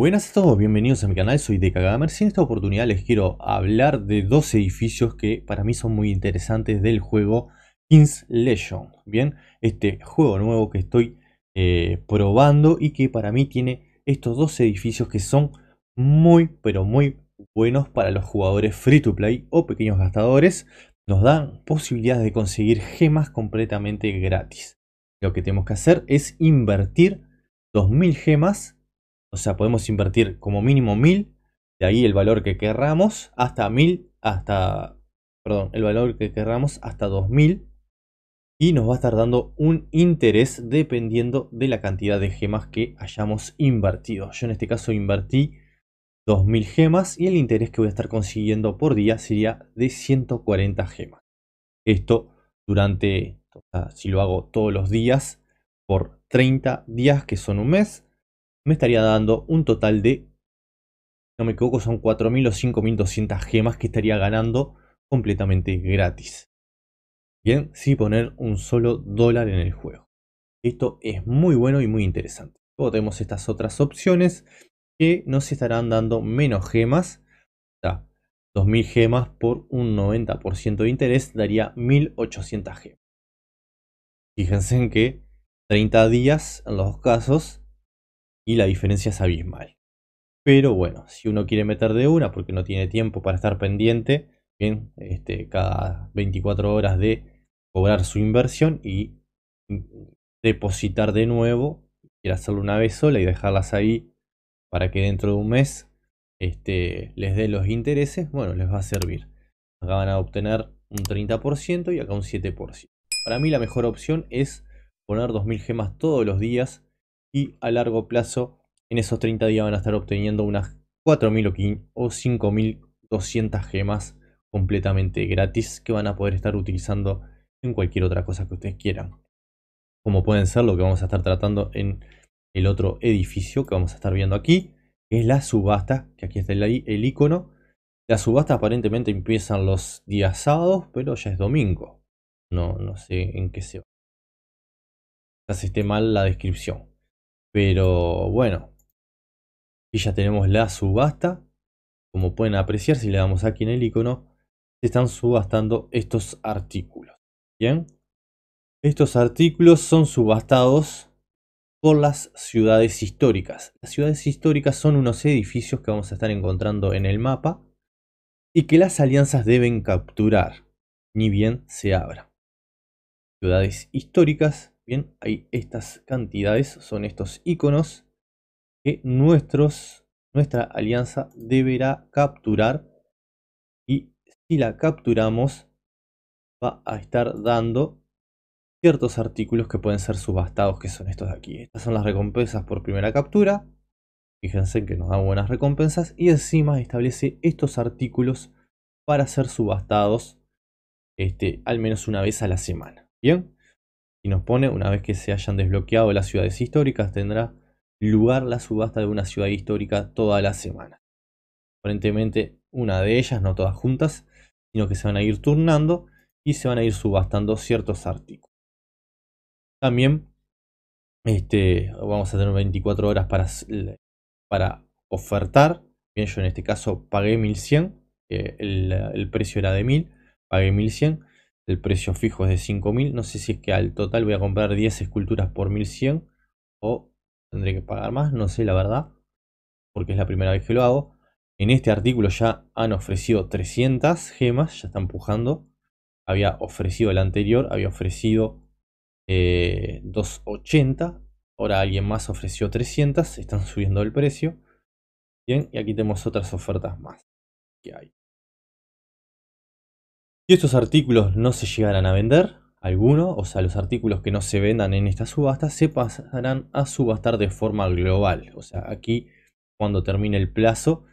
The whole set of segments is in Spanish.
Buenas a todos, bienvenidos a mi canal, soy Gamers. y en esta oportunidad les quiero hablar de dos edificios que para mí son muy interesantes del juego King's Legion. bien, este juego nuevo que estoy eh, probando y que para mí tiene estos dos edificios que son muy pero muy buenos para los jugadores free to play o pequeños gastadores, nos dan posibilidades de conseguir gemas completamente gratis. Lo que tenemos que hacer es invertir 2000 gemas o sea, podemos invertir como mínimo 1000, de ahí el valor que querramos, hasta 1000, hasta, perdón, el valor que querramos hasta 2000. Y nos va a estar dando un interés dependiendo de la cantidad de gemas que hayamos invertido. Yo en este caso invertí 2000 gemas y el interés que voy a estar consiguiendo por día sería de 140 gemas. Esto durante, si lo hago todos los días, por 30 días que son un mes, me estaría dando un total de, no me equivoco, son 4.000 o 5.200 gemas que estaría ganando completamente gratis. Bien, sin poner un solo dólar en el juego. Esto es muy bueno y muy interesante. Luego tenemos estas otras opciones que nos estarán dando menos gemas. O sea, 2.000 gemas por un 90% de interés daría 1.800 gemas. Fíjense en que 30 días en los casos y la diferencia es abismal. Pero bueno, si uno quiere meter de una porque no tiene tiempo para estar pendiente, bien, este, cada 24 horas de cobrar su inversión y mm, depositar de nuevo, quiere hacerlo una vez sola y dejarlas ahí para que dentro de un mes este, les dé los intereses, bueno, les va a servir. Acá van a obtener un 30% y acá un 7%. Para mí la mejor opción es poner 2.000 gemas todos los días y a largo plazo en esos 30 días van a estar obteniendo unas 4.000 o 5.200 gemas completamente gratis que van a poder estar utilizando en cualquier otra cosa que ustedes quieran. Como pueden ser lo que vamos a estar tratando en el otro edificio que vamos a estar viendo aquí, que es la subasta, que aquí está el, icono. La subasta aparentemente empiezan los días sábados, pero ya es domingo. No, no sé en qué se va. esté mal la descripción. Pero bueno, y ya tenemos la subasta. Como pueden apreciar, si le damos aquí en el icono, se están subastando estos artículos. Bien, estos artículos son subastados por las ciudades históricas. Las ciudades históricas son unos edificios que vamos a estar encontrando en el mapa y que las alianzas deben capturar, ni bien se abra. Ciudades históricas Bien, hay estas cantidades, son estos iconos que nuestra alianza deberá capturar. Y si la capturamos, va a estar dando ciertos artículos que pueden ser subastados, que son estos de aquí. Estas son las recompensas por primera captura. Fíjense que nos dan buenas recompensas. Y encima establece estos artículos para ser subastados este, al menos una vez a la semana. Bien y nos pone, una vez que se hayan desbloqueado las ciudades históricas, tendrá lugar la subasta de una ciudad histórica toda la semana. Aparentemente una de ellas, no todas juntas, sino que se van a ir turnando y se van a ir subastando ciertos artículos. También este, vamos a tener 24 horas para, ofertar. Bien, yo en este caso pagué 1100, eh, el, el precio era de 1000, pagué 1100 el precio fijo es de 5.000. No sé si es que al total voy a comprar 10 esculturas por 1.100 o tendré que pagar más, no sé la verdad, porque es la primera vez que lo hago. En este artículo ya han ofrecido 300 gemas, ya están pujando. Había ofrecido el anterior, había ofrecido 280. Eh, ahora alguien más ofreció 300, están subiendo el precio. Bien, y aquí tenemos otras ofertas más que hay. Y estos artículos no se llegarán a vender, algunos, o sea, los artículos que no se vendan en esta subasta se pasarán a subastar de forma global. O sea, aquí cuando termine el plazo,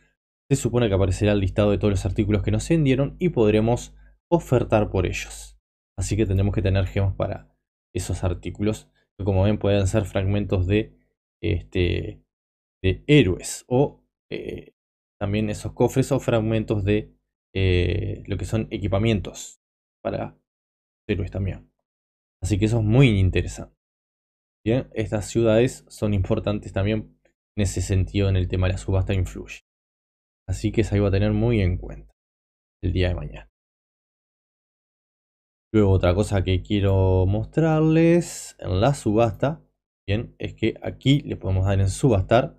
se supone que aparecerá el listado de todos los artículos que nos vendieron y podremos ofertar por ellos. Así que tendremos que tener gemas para esos artículos, que como ven pueden ser fragmentos de, este, de héroes o eh, también esos cofres o fragmentos de eh, lo que son equipamientos para héroes también. Así que eso es muy interesante. Bien, estas ciudades son importantes también en ese sentido, en el tema de la subasta influye. Así que eso iba a tener muy en cuenta el día de mañana. Luego otra cosa que quiero mostrarles en la subasta, bien, es que aquí le podemos dar en subastar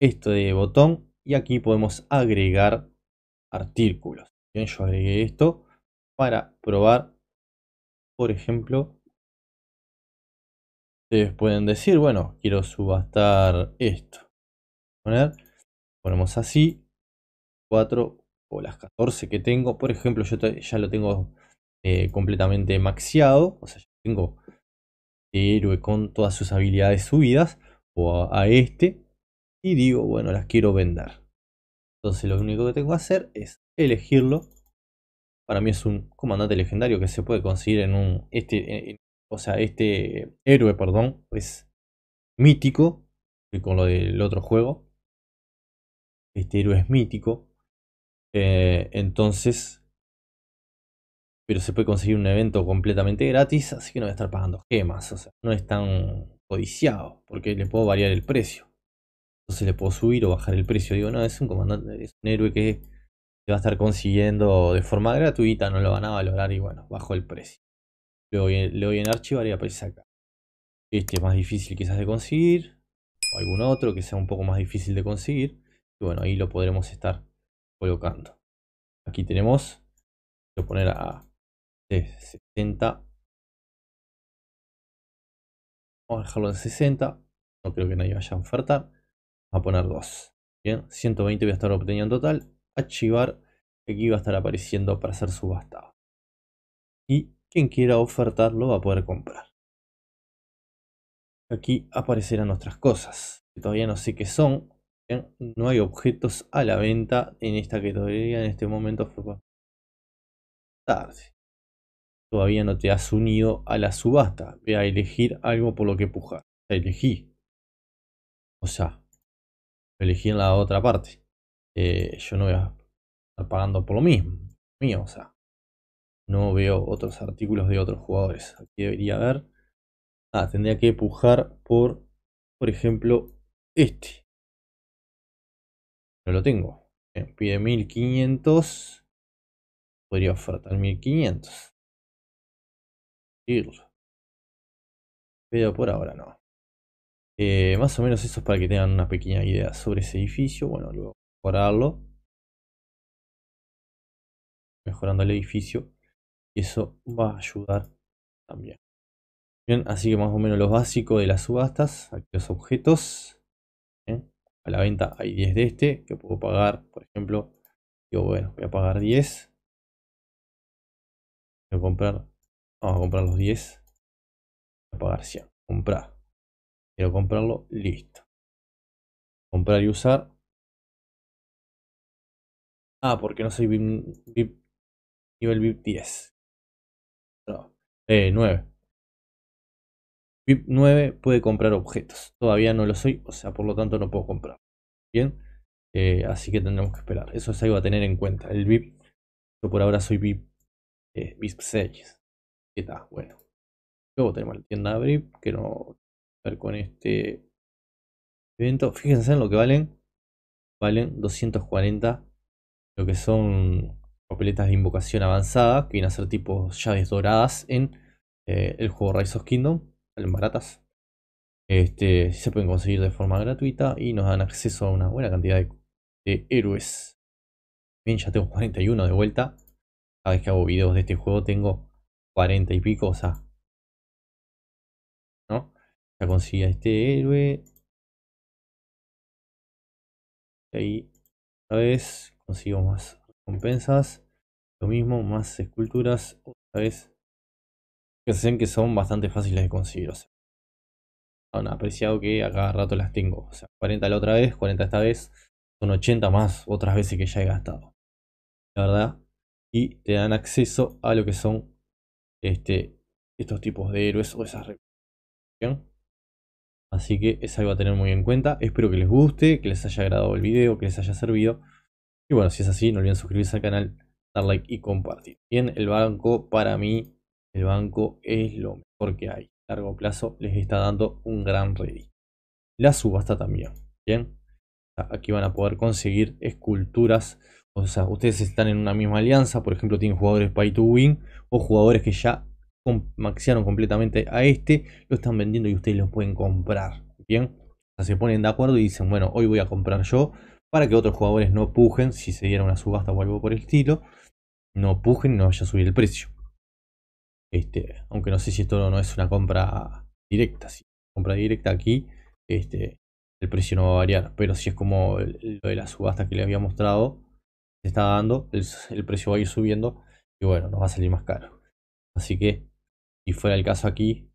este botón y aquí podemos agregar artículos. Bien, yo agregué esto para probar, por ejemplo, ustedes pueden decir, bueno, quiero subastar esto. ponemos así, 4 o las 14 que tengo. Por ejemplo, yo ya lo tengo eh, completamente maxiado, o sea, tengo héroe con todas sus habilidades subidas, o a este, y digo, bueno, las quiero vender. Entonces lo único que tengo que hacer es elegirlo. Para mí es un comandante legendario que se puede conseguir en un... Este, eh, eh, o sea, este héroe, perdón, es mítico. Y con lo del otro juego. Este héroe es mítico. Eh, entonces... Pero se puede conseguir un evento completamente gratis, así que no voy a estar pagando gemas. O sea, no es tan codiciado, porque le puedo variar el precio. Entonces le puedo subir o bajar el precio. Digo, no, es un comandante, es un héroe que va a estar consiguiendo de forma gratuita, no lo van a valorar y bueno, bajo el precio. le doy en archivar y aparece acá. Este es más difícil quizás de conseguir. O algún otro que sea un poco más difícil de conseguir. Y bueno, ahí lo podremos estar colocando. Aquí tenemos. Voy a poner a 60. Vamos a dejarlo en 60. No creo que nadie vaya a ofertar a poner 2. Bien, 120 voy a estar obteniendo total. Archivar, aquí va a estar apareciendo para ser subastado. Y quien quiera ofertarlo va a poder comprar. Aquí aparecerán nuestras cosas, que todavía no sé qué son. no hay objetos a la venta en esta categoría en este momento. Fue tarde. Todavía no te has unido a la subasta. voy a elegir algo por lo que pujar. Elegí. O sea, elegí en la otra parte. Eh, yo no voy a estar pagando por lo mismo. Mío, o sea. No veo otros artículos de otros jugadores. Aquí debería haber. Ah, tendría que pujar por, por ejemplo, este. No lo tengo. pide 1500. Podría ofertar 1500. Pero por ahora no. Eh, más o menos eso es para que tengan una pequeña idea sobre ese edificio. Bueno, luego mejorarlo. Mejorando el edificio. Y eso va a ayudar también. Bien, así que más o menos lo básico de las subastas. Aquí los objetos. a la venta hay 10 de este que puedo pagar, por ejemplo. yo bueno, voy a pagar 10. Voy a comprar. Vamos a comprar los 10. Voy a pagar 100. Comprar. Quiero comprarlo, listo. Comprar y usar. Ah, porque no soy VIP, nivel VIP 10. No, eh, 9. VIP 9 puede comprar objetos. Todavía no lo soy, o sea, por lo tanto no puedo comprar. Bien, eh, así que tendremos que esperar. Eso es algo a tener en cuenta. El VIP, yo por ahora soy VIP, eh, VIP 6. ¿Qué tal? Bueno. Luego tenemos la tienda VIP, que no con este evento. Fíjense en lo que valen. Valen 240. Lo que son papeletas de invocación avanzada. Que vienen a ser tipo llaves doradas en eh, el juego Rise of Kingdom. Salen baratas. Este, se pueden conseguir de forma gratuita y nos dan acceso a una buena cantidad de, de héroes. Bien, ya tengo 41 de vuelta. Cada vez que hago videos de este juego tengo 40 y pico, o sea, consigue este héroe. Y ahí, otra vez, consigo más recompensas. Lo mismo, más esculturas. Otra vez. que se hacen que son bastante fáciles de conseguir. O sea, han apreciado que a cada rato las tengo. O sea, 40 la otra vez, 40 esta vez. Son 80 más otras veces que ya he gastado. La verdad. Y te dan acceso a lo que son este, estos tipos de héroes o esas recompensas. Así que es algo a tener muy en cuenta. Espero que les guste, que les haya agradado el video, que les haya servido. Y bueno, si es así, no olviden suscribirse al canal, dar like y compartir. Bien, el banco para mí, el banco es lo mejor que hay. A largo plazo les está dando un gran ready. La subasta también. Bien, aquí van a poder conseguir esculturas. O sea, ustedes están en una misma alianza. Por ejemplo, tienen jugadores pay to win o jugadores que ya maxearon completamente a este, lo están vendiendo y ustedes lo pueden comprar. Bien, se ponen de acuerdo y dicen, bueno, hoy voy a comprar yo para que otros jugadores no pujen, si se diera una subasta o algo por el estilo, no pujen y no vaya a subir el precio. Este, aunque no sé si esto no es una compra directa, si compra directa aquí, este, el precio no va a variar, pero si es como lo de la subasta que le había mostrado, se está dando, el precio va a ir subiendo y bueno, nos va a salir más caro. Así que y fuera el caso aquí,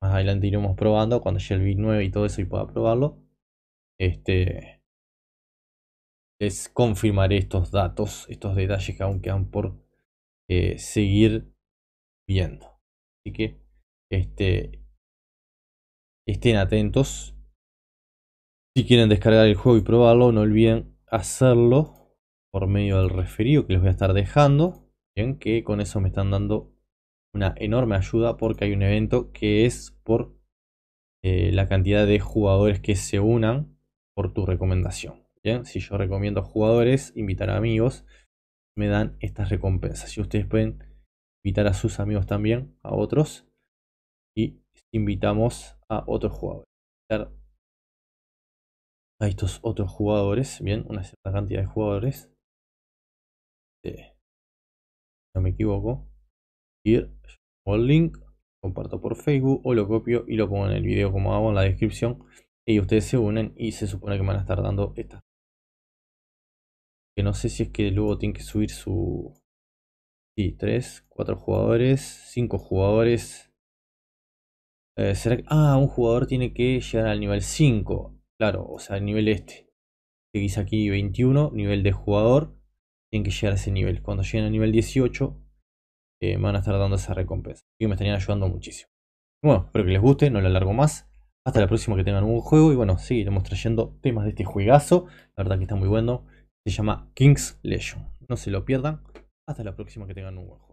más adelante iremos probando cuando llegue el bit 9 y todo eso y pueda probarlo. Este, les confirmaré estos datos, estos detalles que aún quedan por eh, seguir viendo. Así que este, estén atentos. Si quieren descargar el juego y probarlo, no olviden hacerlo por medio del referido que les voy a estar dejando. Bien, que con eso me están dando una enorme ayuda porque hay un evento que es por eh, la cantidad de jugadores que se unan por tu recomendación. ¿bien? Si yo recomiendo jugadores, invitar a amigos, me dan estas recompensas. y ustedes pueden invitar a sus amigos también, a otros, y invitamos a otros jugadores. A estos otros jugadores, bien, una cierta cantidad de jugadores. Eh, no me equivoco el link, comparto por Facebook o lo copio y lo pongo en el video como hago en la descripción y ustedes se unen y se supone que van a estar dando esta Que no sé si es que luego tienen que subir su... Sí, 3, 4 jugadores, 5 jugadores. Eh, ¿será que... Ah, un jugador tiene que llegar al nivel 5. Claro, o sea, el nivel este. Seguís aquí 21, nivel de jugador. Tienen que llegar a ese nivel. Cuando lleguen al nivel 18, eh, me van a estar dando esa recompensa. Y me estarían ayudando muchísimo. Bueno, espero que les guste, no lo alargo más. Hasta la próxima que tengan un juego. Y bueno, seguiremos trayendo temas de este juegazo. La verdad que está muy bueno. Se llama King's Legion. No se lo pierdan. Hasta la próxima que tengan un juego.